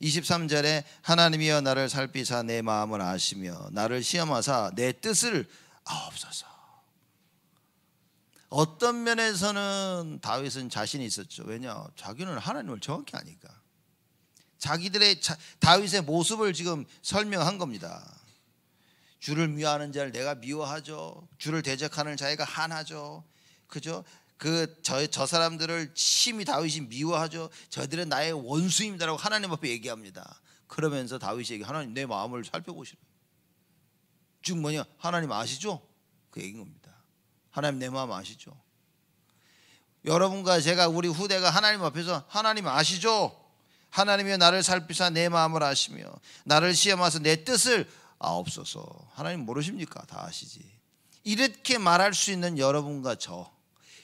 23절에 하나님이여 나를 살피사 내 마음을 아시며 나를 시험하사 내 뜻을 아옵소서. 어떤 면에서는 다윗은 자신이 있었죠. 왜냐? 자기는 하나님을 정확히 아니까. 자기들의 자, 다윗의 모습을 지금 설명한 겁니다. 주를 미워하는 자를 내가 미워하죠. 주를 대적하는 자에가 하나죠. 그죠? 그저 저 사람들을 심히 다윗이 미워하죠. 저들은 나의 원수입니다라고 하나님 앞에 얘기합니다. 그러면서 다윗에게 하나님 내 마음을 살펴보시라. 즉 뭐냐? 하나님 아시죠? 그 얘기인 겁니다. 하나님 내 마음 아시죠? 여러분과 제가 우리 후대가 하나님 앞에서 하나님 아시죠? 하나님이 나를 살피사 내 마음을 아시며 나를 시험하사 내 뜻을 아옵소서. 하나님 모르십니까? 다 아시지. 이렇게 말할 수 있는 여러분과 저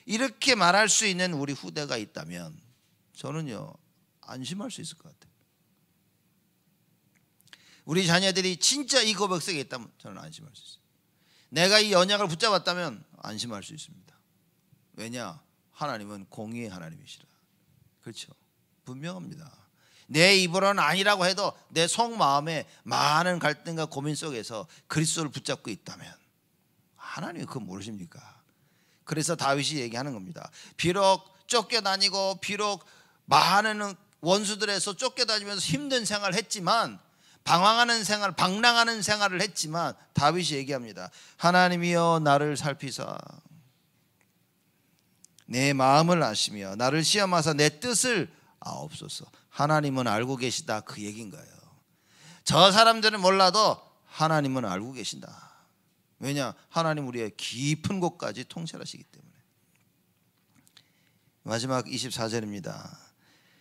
이렇게 말할 수 있는 우리 후대가 있다면 저는요 안심할 수 있을 것 같아요. 우리 자녀들이 진짜 이거 백색이 있다면 저는 안심할 수 있어요. 내가 이 언약을 붙잡았다면 안심할 수 있습니다. 왜냐? 하나님은 공의의 하나님이시라. 그렇죠? 분명합니다. 내 입으로는 아니라고 해도 내 속마음에 많은 갈등과 고민 속에서 그리스도를 붙잡고 있다면 하나님이 그거 모르십니까? 그래서 다윗이 얘기하는 겁니다. 비록 쫓겨다니고 비록 많은 원수들에서 쫓겨다니면서 힘든 생활을 했지만 방황하는 생활, 방랑하는 생활을 했지만 다윗이 얘기합니다. 하나님이여 나를 살피사 내 마음을 아시며 나를 시험하사 내 뜻을 아옵소서. 하나님은 알고 계시다 그 얘긴 거예요. 저 사람들은 몰라도 하나님은 알고 계신다. 왜냐? 하나님 우리의 깊은 곳까지 통찰하시기 때문에. 마지막 24절입니다.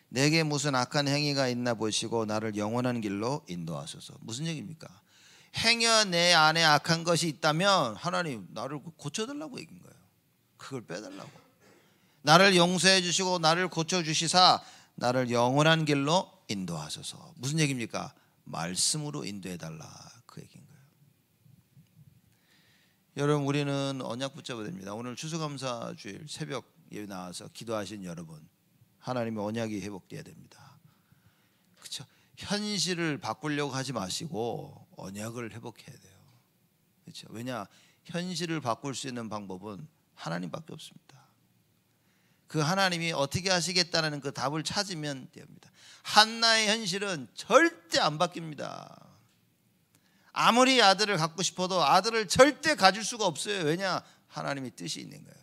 내게 무슨 악한 행위가 있나 보시고 나를 영원한 길로 인도하소서. 무슨 얘기입니까? 행여 내 안에 악한 것이 있다면 하나님 나를 고쳐달라고 얘기인 거예요. 그걸 빼달라고. 나를 용서해 주시고 나를 고쳐 주시사 나를 영원한 길로 인도하소서. 무슨 얘기입니까? 말씀으로 인도해 달라 그 얘기인 거예요. 여러분 우리는 언약 붙잡아야 됩니다. 오늘 추수감사 주일 새벽 예 나와서 기도하신 여러분 하나님의 언약이 회복돼야 됩니다. 그렇죠? 현실을 바꾸려고 하지 마시고 언약을 회복해야 돼요. 그렇죠? 왜냐 현실을 바꿀 수 있는 방법은 하나님밖에 없습니다. 그 하나님이 어떻게 하시겠다는 그 답을 찾으면 됩니다. 한나의 현실은 절대 안 바뀝니다. 아무리 아들을 갖고 싶어도 아들을 절대 가질 수가 없어요. 왜냐? 하나님이 뜻이 있는 거예요.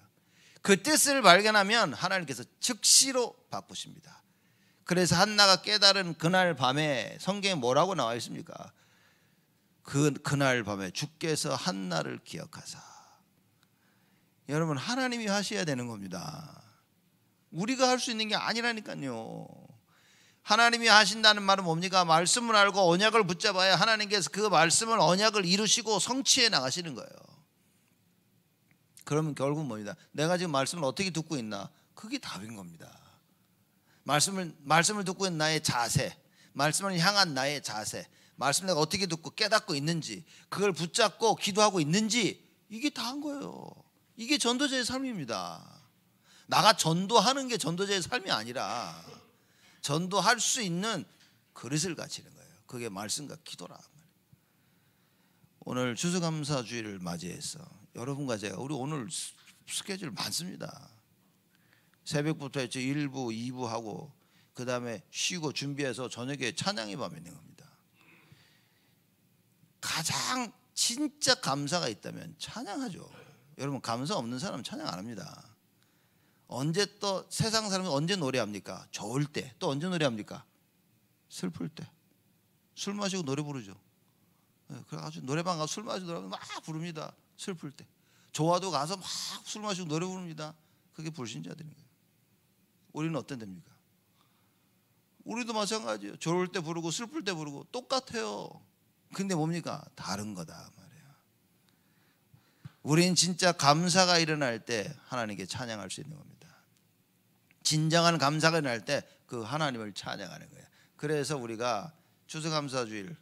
그 뜻을 발견하면 하나님께서 즉시로 바꾸십니다. 그래서 한나가 깨달은 그날 밤에 성경에 뭐라고 나와 있습니까? 그 그날 밤에 주께서 한나를 기억하사. 여러분 하나님이 하셔야 되는 겁니다. 우리가 할 수 있는 게 아니라니까요. 하나님이 하신다는 말은 뭡니까? 말씀을 알고 언약을 붙잡아야 하나님께서 그 말씀을 언약을 이루시고 성취해 나가시는 거예요. 그러면 결국 뭡니다. 내가 지금 말씀을 어떻게 듣고 있나? 그게 답인 겁니다. 말씀을 말씀을 듣고 있는 나의 자세, 말씀을 향한 나의 자세, 말씀 내가 어떻게 듣고 깨닫고 있는지, 그걸 붙잡고 기도하고 있는지 이게 다 한 거예요. 이게 전도자의 삶입니다. 나가 전도하는 게 전도자의 삶이 아니라 전도할 수 있는 그릇을 갖추는 거예요. 그게 말씀과 기도라. 오늘 추수감사주의를 맞이해서 여러분과 제가 우리 오늘 스케줄 많습니다. 새벽부터 했죠. 1부, 2부 하고 그 다음에 쉬고 준비해서 저녁에 찬양이 밤에 있는 겁니다. 가장 진짜 감사가 있다면 찬양하죠. 여러분 감사 없는 사람 찬양 안 합니다. 언제 또 세상 사람이 언제 노래합니까? 좋을 때. 또 언제 노래합니까? 슬플 때. 술 마시고 노래 부르죠. 네, 그래가지고 노래방 가서 술 마시고 노래막 부릅니다. 슬플 때. 좋아도 가서 막 술 마시고 노래 부릅니다. 그게 불신자들인 거예요. 우리는 어떤 됩니까? 우리도 마찬가지예요. 좋을때 부르고 슬플 때 부르고 똑같아요. 근데 뭡니까? 다른 거다 말이야. 우린 진짜 감사가 일어날 때 하나님께 찬양할 수 있는 겁니다. 진정한 감사가 일어날 때 그 하나님을 찬양하는 거예요. 그래서 우리가 추수감사주일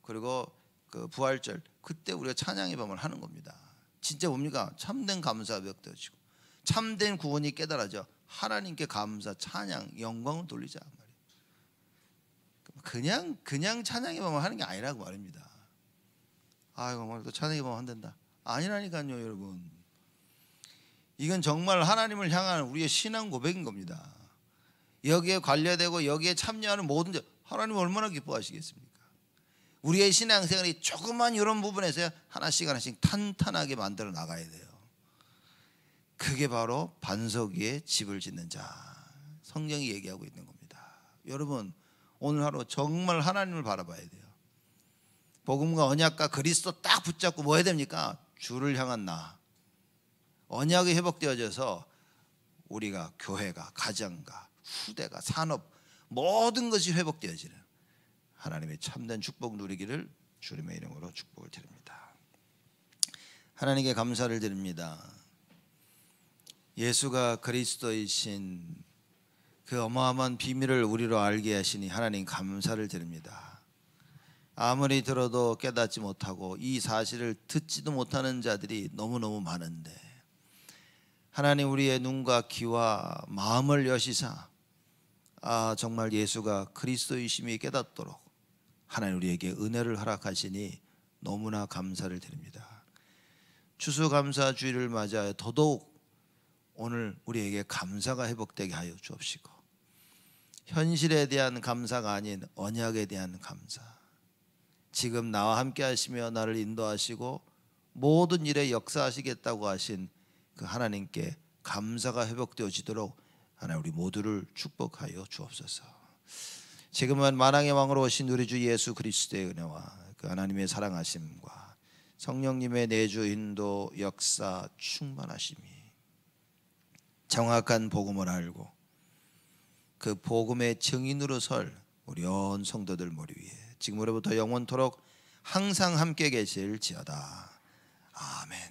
그리고 그 부활절 그때 우리가 찬양의 밤을 하는 겁니다. 진짜 뭡니까? 참된 감사가 벽되어지고 참된 구원이 깨달아져 하나님께 감사, 찬양, 영광을 돌리자 말이에요. 그냥 그냥 찬양에만 하는 게 아니라고 말입니다. 아이고 뭐또 찬양에만 한다 아니라니까요, 여러분. 이건 정말 하나님을 향한 우리의 신앙 고백인 겁니다. 여기에 관여되고 여기에 참여하는 모든 자 하나님 얼마나 기뻐하시겠습니까? 우리의 신앙생활이 조그만 이런 부분에서 하나씩 하나씩 탄탄하게 만들어 나가야 돼요. 그게 바로 반석 위에 집을 짓는 자. 성경이 얘기하고 있는 겁니다. 여러분 오늘 하루 정말 하나님을 바라봐야 돼요. 복음과 언약과 그리스도 딱 붙잡고 뭐 해야 됩니까? 주를 향한 나. 언약이 회복되어져서 우리가 교회가 가정과 후대가 산업 모든 것이 회복되어지는 하나님의 참된 축복 누리기를 주님의 이름으로 축복을 드립니다. 하나님께 감사를 드립니다. 예수가 그리스도이신 그 어마어마한 비밀을 우리로 알게 하시니 하나님 감사를 드립니다. 아무리 들어도 깨닫지 못하고 이 사실을 듣지도 못하는 자들이 너무너무 많은데 하나님 우리의 눈과 귀와 마음을 여시사 아 정말 예수가 그리스도이심이 깨닫도록 하나님 우리에게 은혜를 허락하시니 너무나 감사를 드립니다. 추수감사 주일을 맞이하여 더더욱 오늘 우리에게 감사가 회복되게 하여 주옵시고 현실에 대한 감사가 아닌 언약에 대한 감사 지금 나와 함께 하시며 나를 인도하시고 모든 일에 역사하시겠다고 하신 그 하나님께 감사가 회복되어지도록 하나님 우리 모두를 축복하여 주옵소서. 지금은 만왕의 왕으로 오신 우리 주 예수 그리스도의 은혜와 그 하나님의 사랑하심과 성령님의 내주 인도 역사 충만하심이 정확한 복음을 알고 그 복음의 증인으로 설 우리 온 성도들 머리 위에 지금으로부터 영원토록 항상 함께 계실지어다. 아멘.